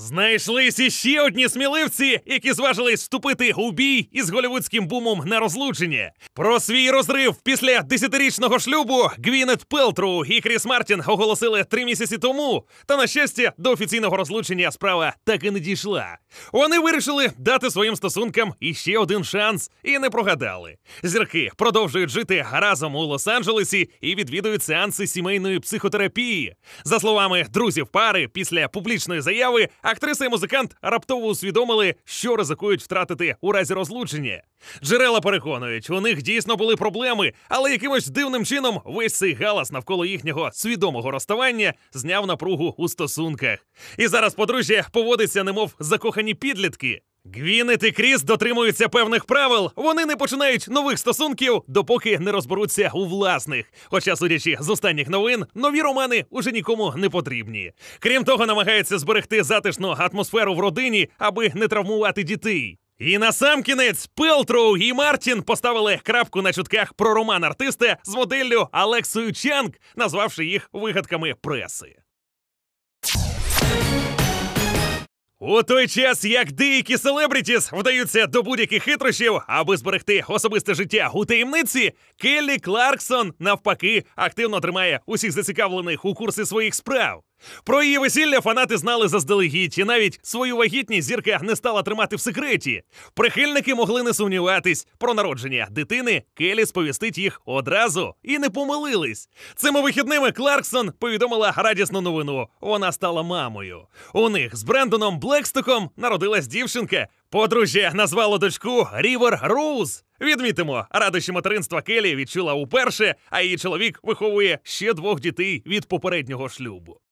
Знайшлись іще одні сміливці, які зважились вступити у бій із голівудським бумом на розлучення. Про свій розрив після десятирічного шлюбу Гвінет Пелтру і Кріс Мартін оголосили три місяці тому. Та на щастя, до офіційного розлучення справа так і не дійшла. Вони вирішили дати своїм стосункам іще один шанс і не прогадали. Зірки продовжують жити разом у Лос-Анджелесі і відвідують сеанси сімейної психотерапії. За словами друзів пари, після публічної заяви актриса і музикант раптово усвідомили, що ризикують втратити у разі розлучення. Джерела переконують, у них дійсно були проблеми, але якимось дивним чином весь цей галас навколо їхнього свідомого розставання зняв напругу у стосунках. І зараз подружжя поводиться, немов закохані підлітки. Гвінет і Кріс дотримуються певних правил. Вони не починають нових стосунків, допоки не розберуться у власних. Хоча, судячи з останніх новин, нові романи уже нікому не потрібні. Крім того, намагаються зберегти затишну атмосферу в родині, аби не травмувати дітей. І на сам кінець Пелтроу і Мартін поставили крапку на чутках про роман артиста з моделлю Алексою Чанг, назвавши їх вигадками преси. У той час, як деякі селебрітіс вдаються до будь-яких хитрощів, аби зберегти особисте життя у таємниці, Келлі Кларксон навпаки активно тримає усіх зацікавлених у курсі своїх справ. Про її весілля фанати знали заздалегідь, і навіть свою вагітність зірка не стала тримати в секреті. Прихильники могли не сумніватись про народження дитини. Келі сповістить їх одразу і не помилились. Цими вихідними Кларксон повідомила радісну новину. Вона стала мамою. У них з Брендоном Блекстоком народилась дівчинка. Подружжя назвало дочку Рівер Роуз. Відмітимо, радощі материнства Келі відчула уперше, а її чоловік виховує ще двох дітей від попереднього шлюбу.